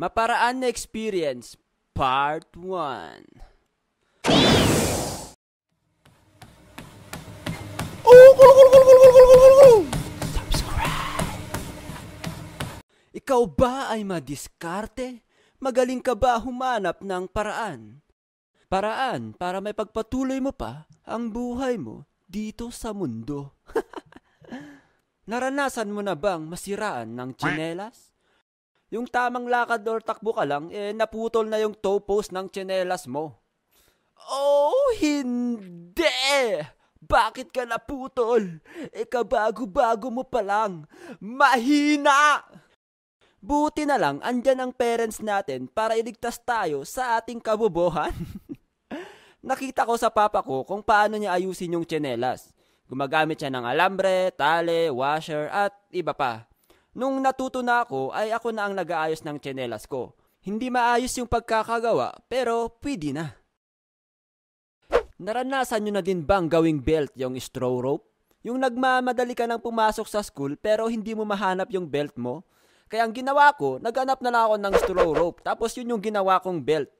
Maparaan na Experience Part 1 Oh, kul, kul, kul, kul, kul, Ikaw ba ay madiskarte? Magaling ka ba humanap ng paraan? Paraan para may pagpatuloy mo pa ang buhay mo dito sa mundo. Naranasan mo na bang masiraan ng chinelas? Yung tamang lakad or takbo ka lang, eh naputol na yung toe post ng tsinelas mo. Oh, hindi! Bakit ka naputol? Eh, kabago bago mo pa lang. Mahina! Buti na lang, andyan ang parents natin para iligtas tayo sa ating kabubohan. Nakita ko sa papa ko kung paano niya ayusin yung tsinelas. Gumagamit siya ng alambre, tale, washer at iba pa. Nung natuto na ako ay ako na ang nag-aayos ng tsinelas ko. Hindi maayos yung pagkakagawa pero pwede na. Naranasan nyo na din bang gawing belt yung straw rope? Yung nagmamadali ka nang pumasok sa school pero hindi mo mahanap yung belt mo? Kaya ang ginawa ko, naganap na lang ako ng straw rope tapos yun yung ginawa kong belt.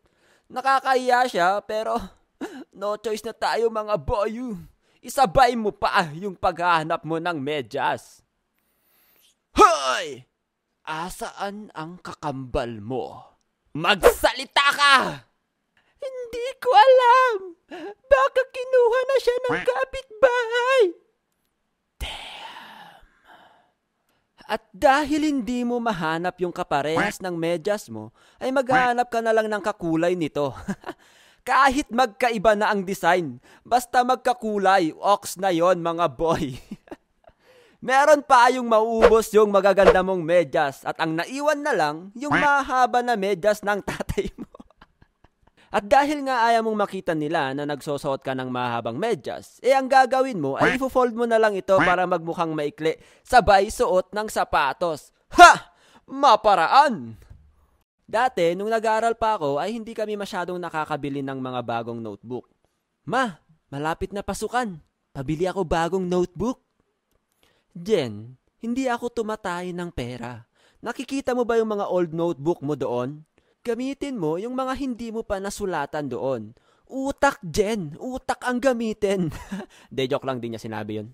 Nakakahiya siya pero no choice na tayo mga boyo. Isabay mo pa yung paghahanap mo ng medyas. Hoy! Asaan ang kakambal mo? Magsalita ka! Hindi ko alam! Baka kinuha na siya ng kapitbahay! Damn! At dahil hindi mo mahanap yung kaparehas ng medyas mo, ay maghahanap ka na lang ng kakulay nito. Kahit magkaiba na ang design, basta magkakulay, ox na yon mga boy. meron pa yung mauubos yung magaganda mong medyas at ang naiwan na lang yung mahaba na medyas ng tatay mo. At dahil nga ayaw mong makita nila na nagsusuot ka ng mahabang medyas, eh ang gagawin mo ay ifo-fold mo na lang ito para magmukhang maikli sabay suot ng sapatos. Ha! Maparaan! Dati, nung nag-aaral pa ako, ay hindi kami masyadong nakakabili ng mga bagong notebook. Ma, malapit na pasukan. Pabili ako bagong notebook. Jen, hindi ako tumatay ng pera. Nakikita mo ba yung mga old notebook mo doon? Gamitin mo yung mga hindi mo pa nasulatan doon. Utak, Jen! Utak ang gamitin! De, joke lang din niya sinabi yun.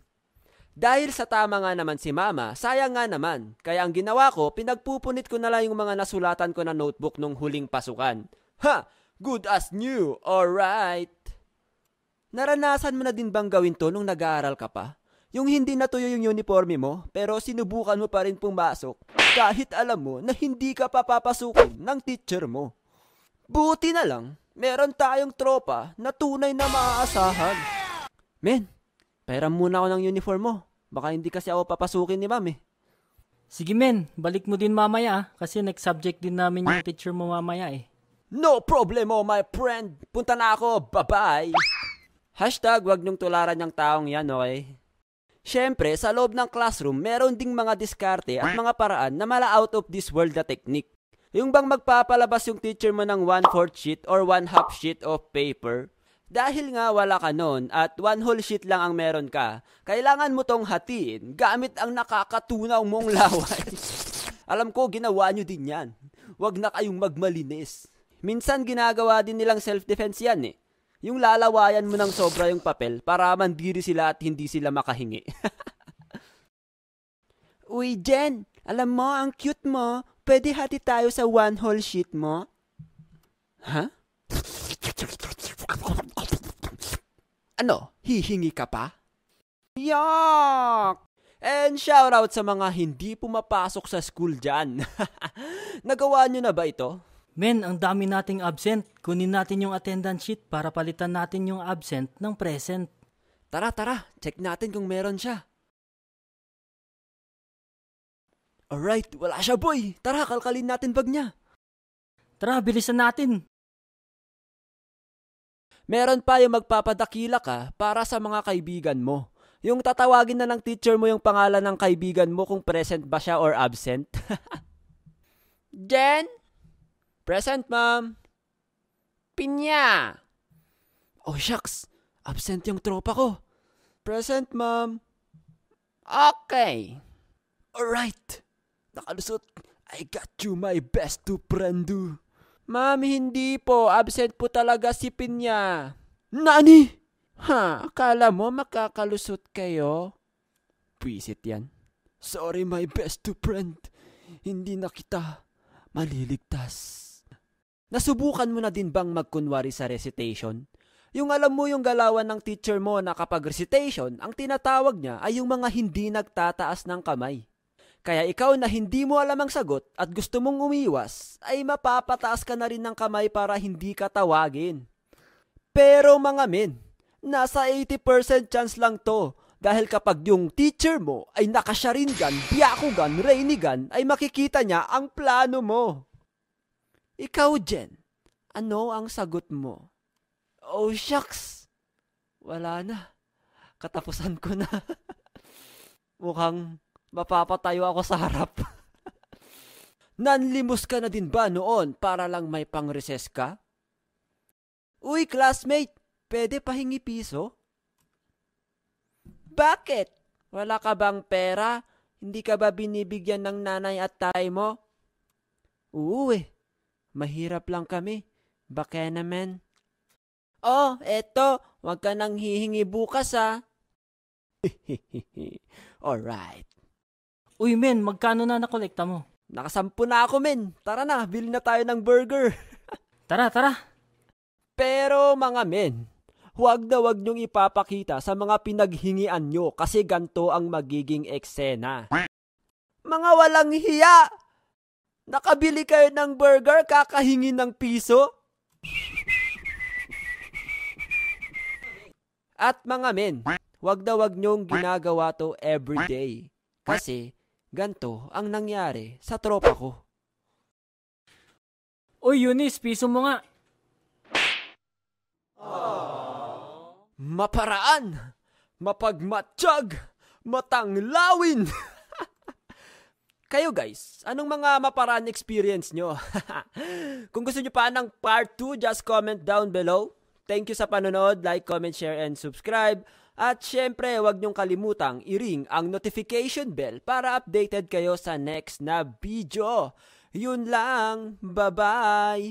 Dahil sa tama nga naman si mama, sayang nga naman. Kaya ang ginawa ko, pinagpupunit ko na lang yung mga nasulatan ko na notebook nung huling pasukan. Ha! Good as new, alright! Naranasan mo na din bang gawin to nung nag-aaral ka pa? Yung hindi natuyo yung uniforme mo, pero sinubukan mo pa rin pumasok kahit alam mo na hindi ka papapasukin ng teacher mo. Buti na lang, meron tayong tropa na tunay na maaasahan. Men, pairam muna ako ng uniform mo. Baka hindi kasi ako papasukin ni mami. Eh. Sige men, balik mo din mamaya ah. kasi next subject din namin yung teacher mo mamaya eh. No problem oh my friend! Punta na ako! Bye-bye! Hashtag wag niyong tularan yung taong yan, okay? Siyempre, sa loob ng classroom, meron ding mga diskarte at mga paraan na mala out of this world na technique. Yung bang magpapalabas yung teacher mo ng one-fourth sheet or one-half sheet of paper? Dahil nga wala ka nun at one whole sheet lang ang meron ka, kailangan mo tong hatiin gamit ang nakakatunaw mong laway. Alam ko, ginawa nyo din yan. Huwag na kayong magmalinis. Minsan ginagawa din nilang self-defense yan eh yung lalawayan mo ng sobra yung papel para mandiri sila at hindi sila makahingi. Uy, Jen, alam mo, ang cute mo. Pwede hati tayo sa one whole sheet mo? Ha? Huh? Ano, hihingi ka pa? Yuck! And shoutout sa mga hindi pumapasok sa school dyan. Nagawa nyo na ba ito? Men, ang dami nating absent. Kunin natin yung attendance sheet para palitan natin yung absent ng present. Tara, tara. Check natin kung meron siya. Alright, wala siya boy. Tara, kalkalin natin bag niya. Tara, bilisan natin. Meron pa yung magpapadakila ka para sa mga kaibigan mo. Yung tatawagin na ng teacher mo yung pangalan ng kaibigan mo kung present ba siya or absent. Jen, Present, ma'am. Pinya! Oh, shucks. Absent yung tropa ko. Present, ma'am. Okay. Alright. Nakalusot. I got you my best to prendo. Ma'am, hindi po. Absent po talaga si Pinya. Nani? Ha, akala mo makakalusot kayo? Pwisit yan. Sorry, my best to friend. Hindi na kita maliligtas. Nasubukan mo na din bang magkunwari sa recitation? Yung alam mo yung galawan ng teacher mo na kapag recitation, ang tinatawag niya ay yung mga hindi nagtataas ng kamay. Kaya ikaw na hindi mo alam ang sagot at gusto mong umiwas, ay mapapataas ka na rin ng kamay para hindi ka tawagin. Pero mga men, nasa 80% chance lang to dahil kapag yung teacher mo ay nakasharingan, biyakugan, rainigan, ay makikita niya ang plano mo. Ikaw, Jen, ano ang sagot mo? Oh, shucks! Wala na. Katapusan ko na. Mukhang mapapatayo ako sa harap. Nanlimos ka na din ba noon para lang may pang-recess ka? Uy, classmate! Pwede pahingi piso? Bakit? Wala ka bang pera? Hindi ka ba binibigyan ng nanay at tay mo? Oo Mahirap lang kami. Bakya naman. Oh, eto. Huwag ka nang hihingi bukas, ha? Alright. Uy, men. Magkano na nakolekta mo? Nakasampu na ako, men. Tara na, bili na tayo ng burger. tara, tara. Pero mga men, huwag na huwag niyong ipapakita sa mga pinaghingian nyo kasi ganto ang magiging eksena. Mga walang hiya! Nakabili kayo ng burger, kakahingi ng piso? At mga men, wag daw wag nyong ginagawa to everyday. Kasi, ganto ang nangyari sa tropa ko. Uy, Eunice, piso mo nga. Aww. Maparaan! Mapagmatsyag! Matanglawin! Kayo guys, anong mga maparaan experience nyo? Kung gusto nyo pa ng part 2, just comment down below. Thank you sa panonood, like, comment, share, and subscribe. At syempre, huwag nyong kalimutang i-ring ang notification bell para updated kayo sa next na video. Yun lang, bye-bye!